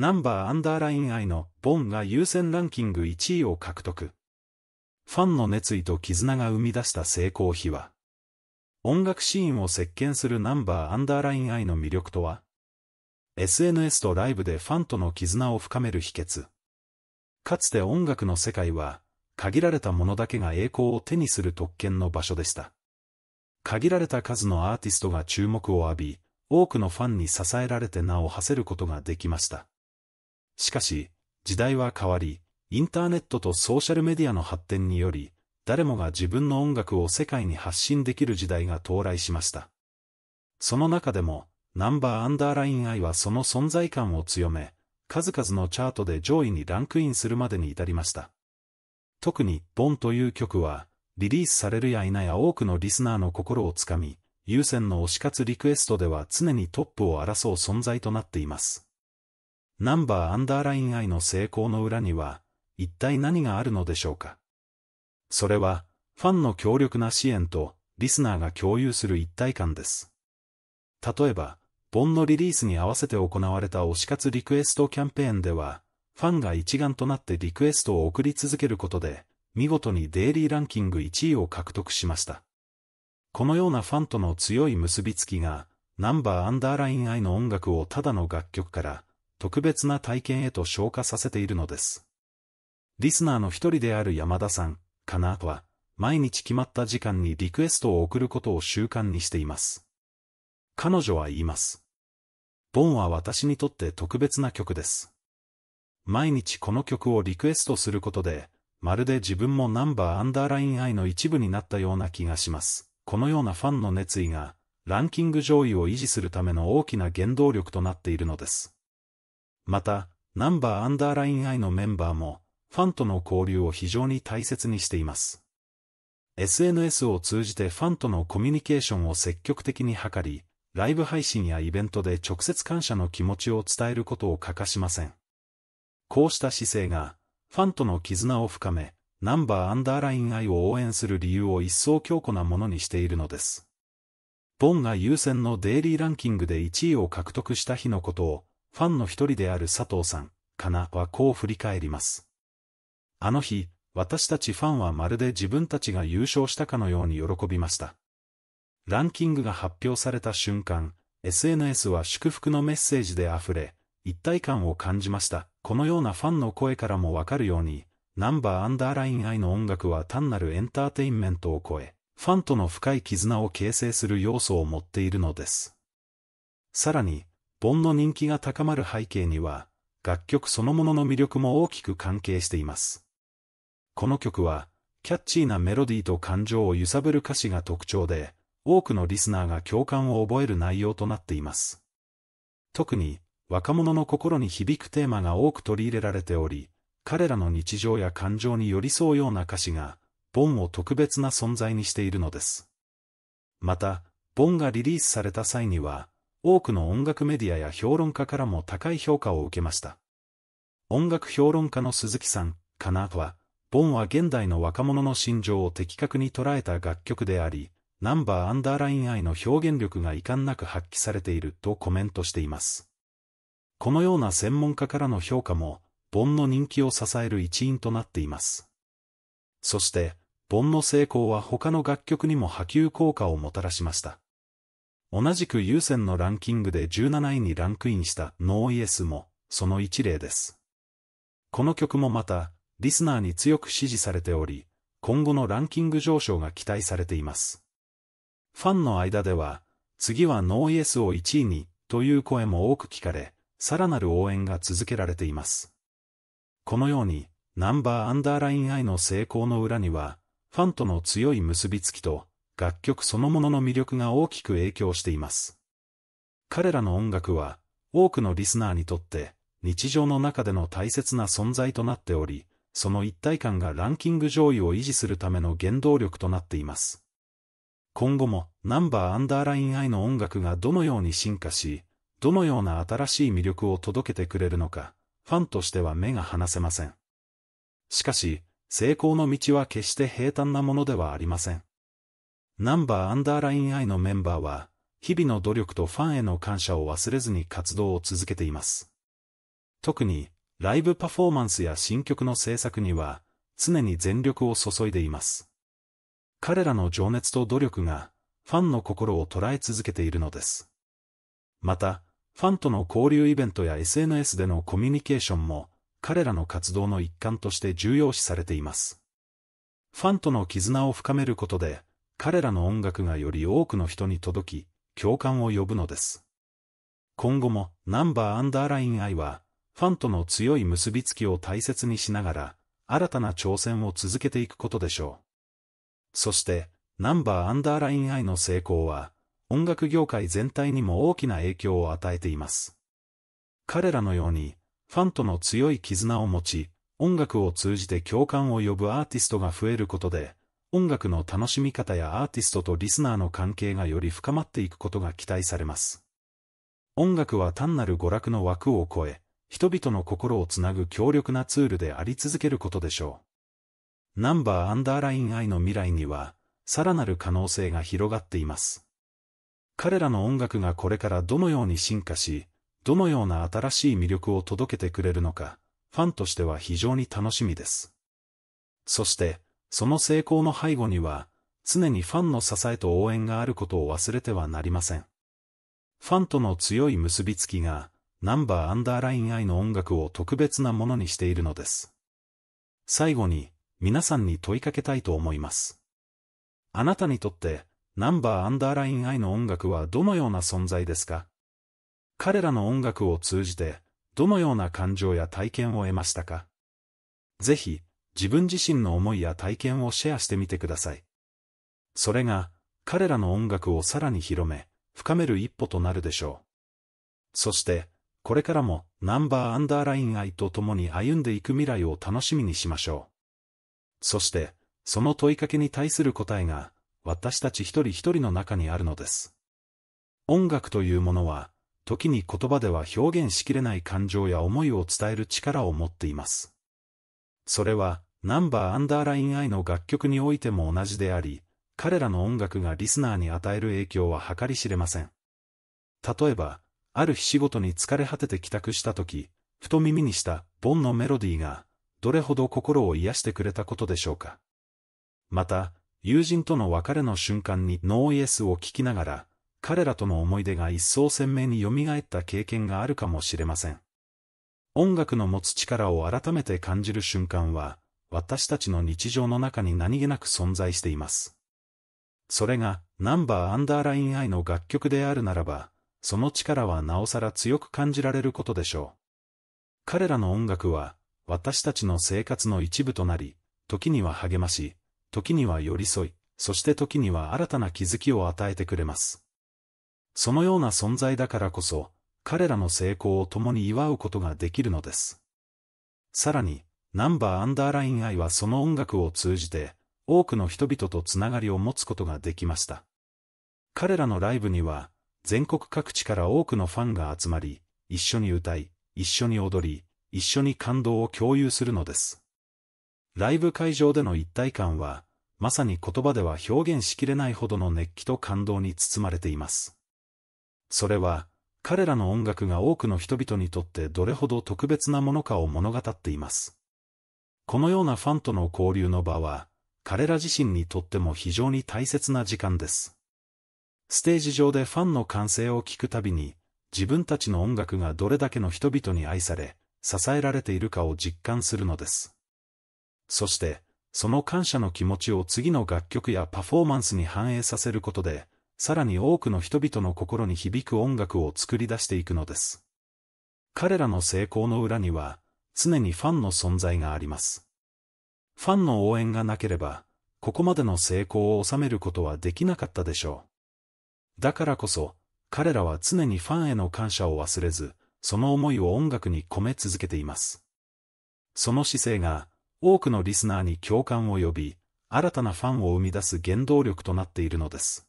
ナンバーアンダーライン愛のボンが優先ランキング1位を獲得。ファンの熱意と絆が生み出した成功秘話。音楽シーンを席巻するナンバーアンダーライン愛の魅力とは ?SNS とライブでファンとの絆を深める秘訣。かつて音楽の世界は、限られたものだけが栄光を手にする特権の場所でした。限られた数のアーティストが注目を浴び、多くのファンに支えられて名を馳せることができました。しかし、時代は変わり、インターネットとソーシャルメディアの発展により、誰もが自分の音楽を世界に発信できる時代が到来しました。その中でも、ナンバーアンダーライン I はその存在感を強め、数々のチャートで上位にランクインするまでに至りました。特に、ボンという曲は、リリースされるや否や多くのリスナーの心をつかみ、優先の推し活リクエストでは常にトップを争う存在となっています。ナンバーアンダーラインイの成功の裏には、一体何があるのでしょうか。それは、ファンの強力な支援と、リスナーが共有する一体感です。例えば、ボンのリリースに合わせて行われた推し活リクエストキャンペーンでは、ファンが一丸となってリクエストを送り続けることで、見事にデイリーランキング1位を獲得しました。このようなファンとの強い結びつきが、ナンバーアンダーラインイの音楽をただの楽曲から、特別な体験へと昇華させているのです。リスナーの一人である山田さん、かなとは、毎日決まった時間にリクエストを送ることを習慣にしています。彼女は言います。ボンは私にとって特別な曲です。毎日この曲をリクエストすることで、まるで自分もナンバーアンダーライン愛の一部になったような気がします。このようなファンの熱意が、ランキング上位を維持するための大きな原動力となっているのです。また、ナンバーアンダーライン I のメンバーも、ファンとの交流を非常に大切にしています。SNS を通じてファンとのコミュニケーションを積極的に図り、ライブ配信やイベントで直接感謝の気持ちを伝えることを欠かしません。こうした姿勢が、ファンとの絆を深め、ナンバーアンダーライン I を応援する理由を一層強固なものにしているのです。ボンが優先のデイリーランキングで1位を獲得した日のことを、ファンの一人である佐藤さん、かなはこう振り返ります。あの日、私たちファンはまるで自分たちが優勝したかのように喜びました。ランキングが発表された瞬間、SNS は祝福のメッセージで溢れ、一体感を感じました。このようなファンの声からもわかるように、ナンバーアンダーライン愛の音楽は単なるエンターテインメントを超え、ファンとの深い絆を形成する要素を持っているのです。さらに、盆の人気が高まる背景には、楽曲そのものの魅力も大きく関係しています。この曲は、キャッチーなメロディーと感情を揺さぶる歌詞が特徴で、多くのリスナーが共感を覚える内容となっています。特に、若者の心に響くテーマが多く取り入れられており、彼らの日常や感情に寄り添うような歌詞が、ボンを特別な存在にしているのです。また、ボンがリリースされた際には、多くの音楽メディアや評論家からも高い評価を受けました。音楽評論家の鈴木さん、かなは、ボンは現代の若者の心情を的確に捉えた楽曲であり、ナンバーアンダーライン愛の表現力が遺憾なく発揮されているとコメントしています。このような専門家からの評価も、ボンの人気を支える一因となっています。そして、ボンの成功は他の楽曲にも波及効果をもたらしました。同じく優先のランキングで17位にランクインしたノーイエスも、その一例です。この曲もまた、リスナーに強く支持されており、今後のランキング上昇が期待されています。ファンの間では、次はノーイエスを1位に、という声も多く聞かれ、さらなる応援が続けられています。このように、ナンバーアンダーライン I の成功の裏には、ファンとの強い結びつきと、楽曲そのものの魅力が大きく影響しています。彼らの音楽は、多くのリスナーにとって、日常の中での大切な存在となっており、その一体感がランキング上位を維持するための原動力となっています。今後も、ナンバーアンダーライン I の音楽がどのように進化し、どのような新しい魅力を届けてくれるのか、ファンとしては目が離せません。しかし、成功の道は決して平坦なものではありません。ナンバーアンダーライン I のメンバーは、日々の努力とファンへの感謝を忘れずに活動を続けています。特に、ライブパフォーマンスや新曲の制作には、常に全力を注いでいます。彼らの情熱と努力が、ファンの心を捉え続けているのです。また、ファンとの交流イベントや SNS でのコミュニケーションも、彼らの活動の一環として重要視されています。ファンとの絆を深めることで、彼らの音楽がより多くの人に届き、共感を呼ぶのです。今後も、ナンバーアンダーライン愛は、ファンとの強い結びつきを大切にしながら、新たな挑戦を続けていくことでしょう。そして、ナンバーアンダーライン愛の成功は、音楽業界全体にも大きな影響を与えています。彼らのように、ファンとの強い絆を持ち、音楽を通じて共感を呼ぶアーティストが増えることで、音楽の楽しみ方やアーティストとリスナーの関係がより深まっていくことが期待されます。音楽は単なる娯楽の枠を超え、人々の心をつなぐ強力なツールであり続けることでしょう。ナンバーアンダーライン I の未来には、さらなる可能性が広がっています。彼らの音楽がこれからどのように進化し、どのような新しい魅力を届けてくれるのか、ファンとしては非常に楽しみです。そして、その成功の背後には、常にファンの支えと応援があることを忘れてはなりません。ファンとの強い結びつきが、ナンバーアンダーライン愛の音楽を特別なものにしているのです。最後に、皆さんに問いかけたいと思います。あなたにとって、ナンバーアンダーライン愛の音楽はどのような存在ですか彼らの音楽を通じて、どのような感情や体験を得ましたかぜひ、自分自身の思いや体験をシェアしてみてください。それが、彼らの音楽をさらに広め、深める一歩となるでしょう。そして、これからもナンバーアンダーライン愛と共に歩んでいく未来を楽しみにしましょう。そして、その問いかけに対する答えが、私たち一人一人の中にあるのです。音楽というものは、時に言葉では表現しきれない感情や思いを伝える力を持っています。それは、ナンバーアンダーラインアイの楽曲においても同じであり、彼らの音楽がリスナーに与える影響は計り知れません。例えば、ある日仕事に疲れ果てて帰宅した時、ふと耳にしたボンのメロディーが、どれほど心を癒してくれたことでしょうか。また、友人との別れの瞬間にノーイエスを聞きながら、彼らとの思い出が一層鮮明に蘇った経験があるかもしれません。音楽の持つ力を改めて感じる瞬間は、私たちの日常の中に何気なく存在しています。それが、ナンバーアンダーラインイの楽曲であるならば、その力はなおさら強く感じられることでしょう。彼らの音楽は、私たちの生活の一部となり、時には励まし、時には寄り添い、そして時には新たな気づきを与えてくれます。そのような存在だからこそ、彼らの成功を共に祝うことができるのです。さらに、ナンバーアンダーライン愛はその音楽を通じて、多くの人々とつながりを持つことができました。彼らのライブには、全国各地から多くのファンが集まり、一緒に歌い、一緒に踊り、一緒に感動を共有するのです。ライブ会場での一体感は、まさに言葉では表現しきれないほどの熱気と感動に包まれています。それは、彼らの音楽が多くの人々にとってどれほど特別なものかを物語っています。このようなファンとの交流の場は、彼ら自身にとっても非常に大切な時間です。ステージ上でファンの歓声を聞くたびに、自分たちの音楽がどれだけの人々に愛され、支えられているかを実感するのです。そして、その感謝の気持ちを次の楽曲やパフォーマンスに反映させることで、さらに多くの人々の心に響く音楽を作り出していくのです。彼らの成功の裏には、常にファンの存在があります。ファンの応援がなければ、ここまでの成功を収めることはできなかったでしょう。だからこそ、彼らは常にファンへの感謝を忘れず、その思いを音楽に込め続けています。その姿勢が、多くのリスナーに共感を呼び、新たなファンを生み出す原動力となっているのです。